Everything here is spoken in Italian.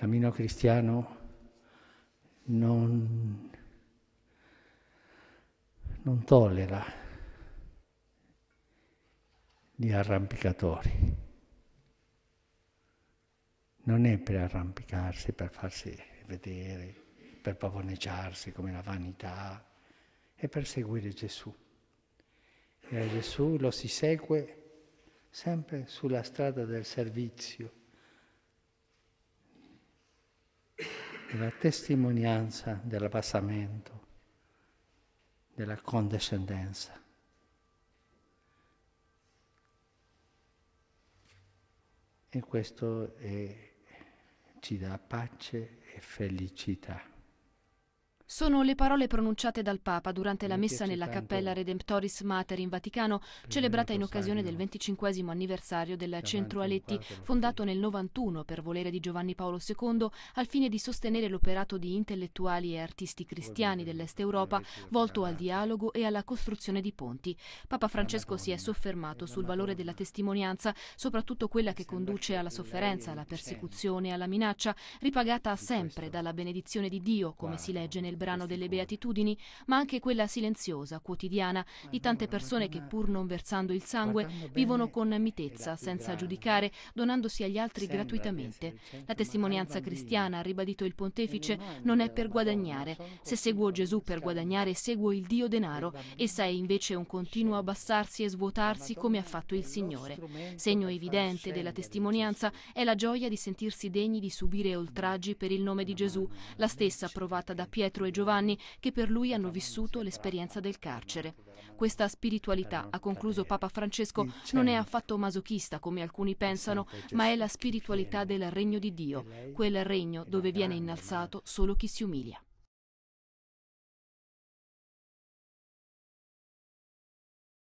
cammino cristiano non, non tollera gli arrampicatori. Non è per arrampicarsi, per farsi vedere, per pavoneggiarsi come la vanità, è per seguire Gesù. E a Gesù lo si segue sempre sulla strada del servizio è la testimonianza dell'abbassamento, della condescendenza. E questo è, eh, ci dà pace e felicità. Sono le parole pronunciate dal Papa durante la messa nella Cappella Redemptoris Mater in Vaticano, celebrata in occasione del 25 anniversario del Centro Aletti, fondato nel 91 per volere di Giovanni Paolo II, al fine di sostenere l'operato di intellettuali e artisti cristiani dell'Est Europa volto al dialogo e alla costruzione di ponti. Papa Francesco si è soffermato sul valore della testimonianza, soprattutto quella che conduce alla sofferenza, alla persecuzione e alla minaccia, ripagata sempre dalla benedizione di Dio, come si legge nel brano delle Beatitudini, ma anche quella silenziosa, quotidiana, di tante persone che pur non versando il sangue vivono con mitezza, senza giudicare, donandosi agli altri gratuitamente. La testimonianza cristiana, ha ribadito il pontefice, non è per guadagnare. Se seguo Gesù per guadagnare, seguo il Dio denaro. Essa è invece un continuo abbassarsi e svuotarsi come ha fatto il Signore. Segno evidente della testimonianza è la gioia di sentirsi degni di subire oltraggi per il nome di Gesù, la stessa provata da Pietro e e Giovanni che per lui hanno vissuto l'esperienza del carcere. Questa spiritualità, ha concluso Papa Francesco, non è affatto masochista come alcuni pensano, ma è la spiritualità del regno di Dio, quel regno dove viene innalzato solo chi si umilia.